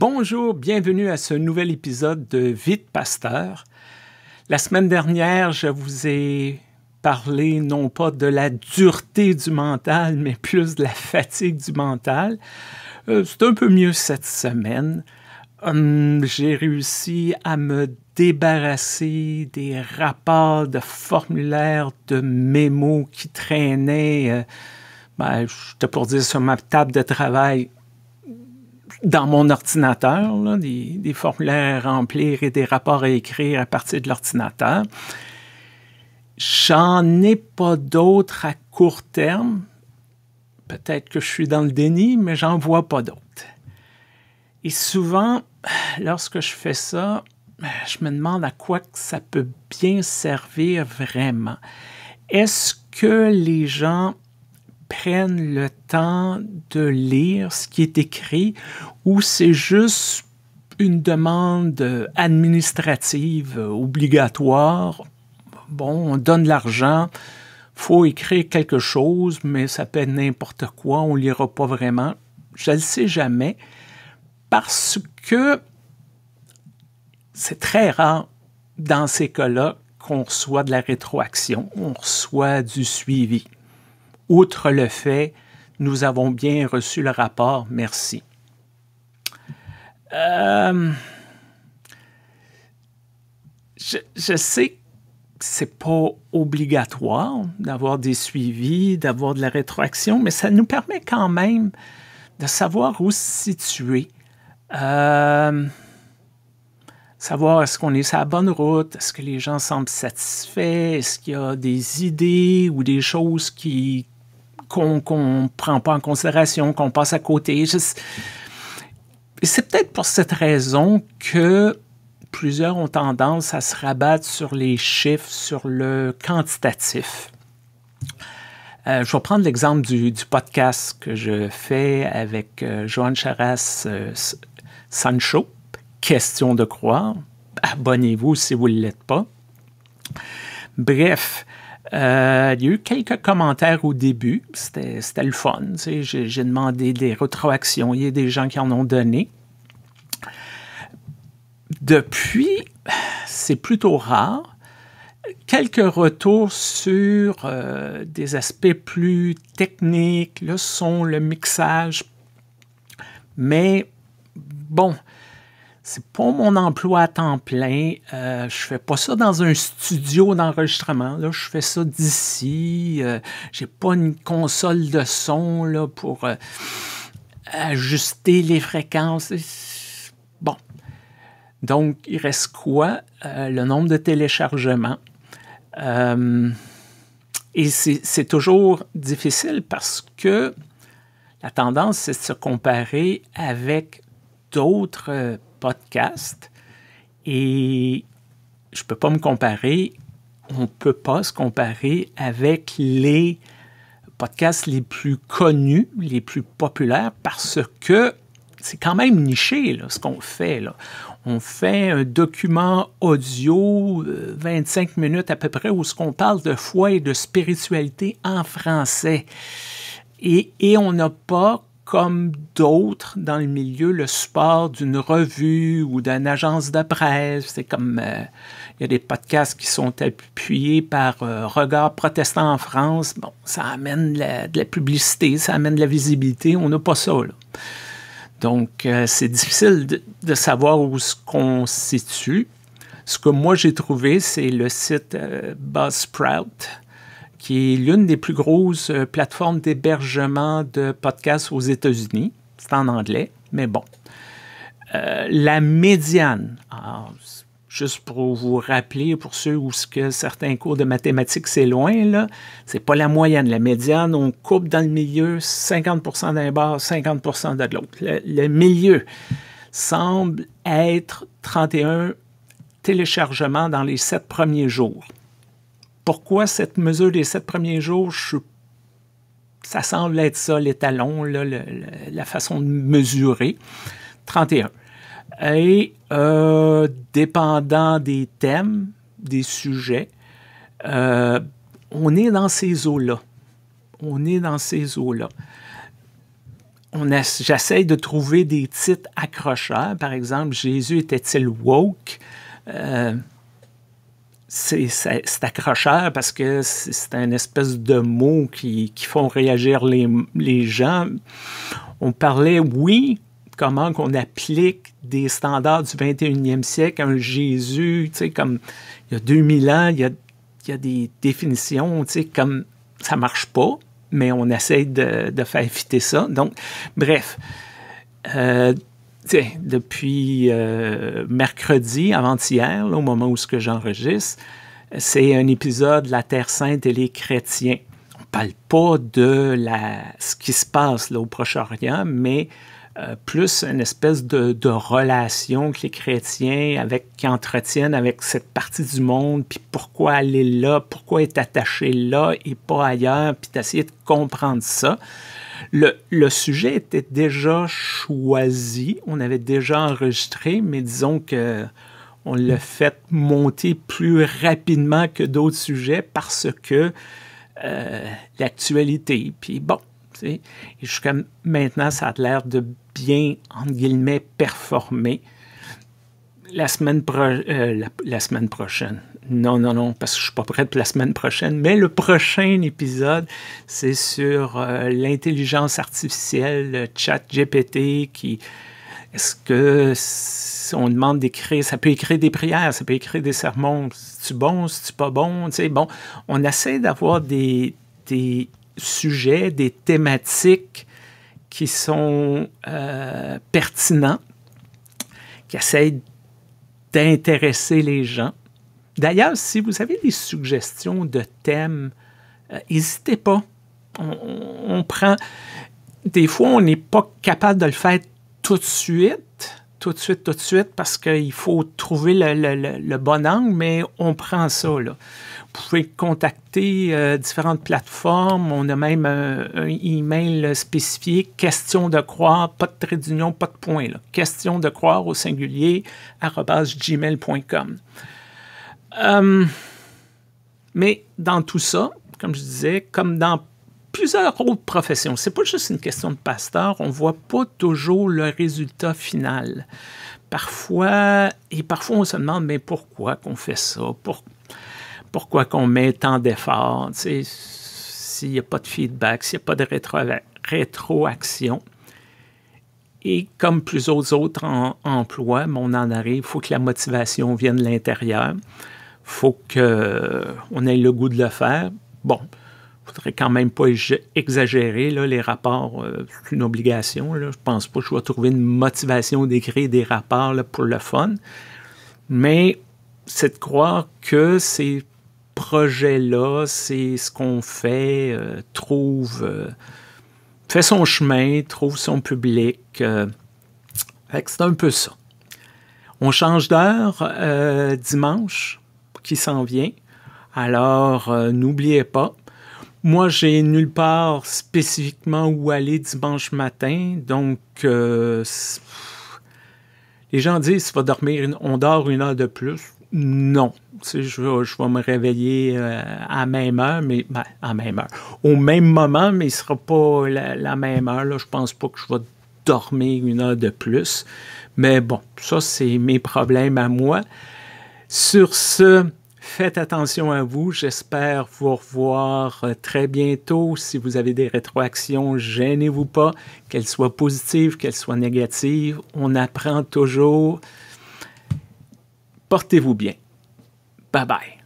Bonjour, bienvenue à ce nouvel épisode de Vite Pasteur. La semaine dernière, je vous ai parlé non pas de la dureté du mental, mais plus de la fatigue du mental. Euh, c'est un peu mieux cette semaine. Hum, j'ai réussi à me débarrasser des rapports de formulaires, de mémos qui traînaient. je euh, je ben, J'étais pour dire sur ma table de travail dans mon ordinateur, des, formulaires à remplir et des rapports à écrire à partir de l'ordinateur. J'en ai pas d'autres à court terme. Peut-être que je suis dans le déni, mais j'en vois pas d'autres. Et souvent, lorsque je fais ça, je me demande à quoi ça peut bien servir vraiment. Est-ce que les gens prennent le temps de lire ce qui est écrit ou c'est juste une demande administrative obligatoire. Bon, on donne l'argent, faut écrire quelque chose, mais ça peut être n'importe quoi, on ne lira pas vraiment. Je ne sais jamais parce que c'est très rare dans ces cas-là qu'on reçoit de la rétroaction, on reçoit du suivi. Outre le fait, nous avons bien reçu le rapport, merci. Euh, je, sais que c'est pas obligatoire d'avoir des suivis, d'avoir de la rétroaction, mais ça nous permet quand même de savoir où se situer. Euh, savoir est-ce qu'on est sur la bonne route, est-ce que les gens semblent satisfaits, est-ce qu'il y a des idées ou des choses qui, qu'on ne prend pas en considération, qu'on passe à côté. C'est peut-être pour cette raison que plusieurs ont tendance à se rabattre sur les chiffres, sur le quantitatif. Euh, je vais prendre l'exemple du, podcast que je fais avec euh, Joan Joanne Charras euh, Sancho, Question de croire. Abonnez-vous si vous ne l'êtes pas. Bref, euh, il y a eu quelques commentaires au début. C'était le fun. J'ai demandé des rétroactions. Il y a des gens qui en ont donné. Depuis, c'est plutôt rare. Quelques retours sur euh, des aspects plus techniques, le son, le mixage. Mais bon, c'est pas mon emploi à temps plein. Je euh, je fais pas ça dans un studio d'enregistrement. je fais ça d'ici. Je euh, J'ai pas une console de son là, pour euh, ajuster les fréquences. Bon. Donc, il reste quoi? le nombre de téléchargements. et c'est toujours difficile parce que la tendance, c'est de se comparer avec d'autres podcast et je ne peux pas me comparer, on ne peut pas se comparer avec les podcasts les plus connus, les plus populaires, parce que c'est quand même niché ce qu'on fait. On fait un document audio, 25 euh, minutes à peu près, où ce qu'on parle de foi et de spiritualité en français. Et, et on n'a pas comme d'autres dans le milieu, le support d'une revue ou d'une agence de presse. C'est comme euh, il y a des podcasts qui sont appuyés par Regards euh, Regard protestant en France. Bon, ça amène de la publicité, ça amène de la visibilité. On n'a pas ça. Là. Donc, euh, c'est difficile de, savoir où se situe. Ce que moi j'ai trouvé, c'est le site Buzzsprout qui est l'une des plus grosses euh, plateformes d'hébergement de podcasts aux États-Unis. C'est en anglais, mais bon. Euh, la médiane, juste pour vous rappeler, pour ceux où que certains cours de mathématiques, c'est loin, là, c'est pas la moyenne. La médiane, on coupe dans le milieu 50 d'un bord, 50 de l'autre. Le, le, milieu semble être 31 téléchargements dans les sept premiers jours. Pourquoi cette mesure des sept premiers jours? ça semble être ça, l'étalon, la façon de mesurer. 31. Et euh, dépendant des thèmes, des sujets, euh, on est dans ces eaux-là. On est dans ces eaux-là. J'essaie de trouver des titres accrocheurs. Par exemple, Jésus était-il woke? Euh, c'est accrocheur parce que c'est un espèce de mot qui, qui font réagir les, les, gens. On parlait, oui, comment qu'on applique des standards du 21e siècle, un Jésus, tu sais, comme il y a 2000 ans, il y a, il y a des définitions, tu sais, comme ça marche pas, mais on essaie de, de faire éviter ça. Donc, bref, euh, depuis euh, mercredi, avant-hier, au moment où ce que j'enregistre, c'est un épisode La Terre Sainte et les chrétiens. On ne parle pas de ce qui se passe là, au Proche-Orient, mais euh, plus une espèce de, relation que les chrétiens avec, qui entretiennent avec cette partie du monde, puis pourquoi aller là, pourquoi être attaché là et pas ailleurs, puis d'essayer de comprendre ça. Le, sujet était déjà choisi, on avait déjà enregistré, mais disons que on l'a fait monter plus rapidement que d'autres sujets parce que euh, l'actualité. Puis bon, jusqu'à maintenant, ça a l'air de bien, entre guillemets, performer la semaine, euh, la, semaine prochaine. Non, non, non, parce que je ne suis pas prêt pour la semaine prochaine, mais le prochain épisode, c'est sur euh, l'intelligence artificielle, le chat GPT, qui... Est-ce que on demande d'écrire, ça peut écrire des prières, ça peut écrire des sermons, c'est-tu bon, c'est-tu pas bon, tu sais, bon, on essaie d'avoir des, des sujets, des thématiques qui sont euh, pertinents, qui essayent d'intéresser les gens. D'ailleurs, si vous avez des suggestions de thèmes, euh, n'hésitez pas. On, prend. Des fois, on n'est pas capable de le faire tout de suite, tout de suite, tout de suite, parce qu'il faut trouver le, le, bon angle, mais on prend ça. Là pouvez contacter euh, différentes plateformes. On a même euh, un email spécifique. question de croire, pas de trait d'union, pas de point. Question de croire au singulier gmail.com. Hum, mais dans tout ça, comme je disais, comme dans plusieurs autres professions, c'est pas juste une question de pasteur, on voit pas toujours le résultat final parfois, et parfois on se demande, mais pourquoi qu'on fait ça? Pourquoi? pourquoi qu'on met tant d'efforts, s'il n'y a pas de feedback, s'il n'y a pas de rétroaction. Et comme plusieurs autres en, emplois, on en arrive, il faut que la motivation vienne de l'intérieur. Il faut qu'on ait le goût de le faire. Bon, il ne faudrait quand même pas exagérer. les rapports, euh, c'est une obligation. Je ne pense pas que je vais trouver une motivation d'écrire des rapports pour le fun. Mais c'est de croire que c'est projet-là, c'est ce qu'on fait, euh, trouve, euh, fait son chemin, trouve son public. Euh, c'est un peu ça. On change d'heure dimanche qui s'en vient. Alors, n'oubliez pas. Moi, j'ai nulle part spécifiquement où aller dimanche matin, donc les gens disent, va dormir, on dort une heure de plus. Non, je, vais me réveiller euh, à même heure, mais ben, à même heure. Au même moment, mais ce ne sera pas la, même heure. Là. Je pense pas que je vais dormir une heure de plus. Mais bon, ça, c'est mes problèmes à moi. Sur ce, faites attention à vous. J'espère vous revoir euh, très bientôt. Si vous avez des rétroactions, gênez-vous pas, qu'elles soient positives, qu'elles soient négatives. On apprend toujours. Portez-vous bien. Bye bye.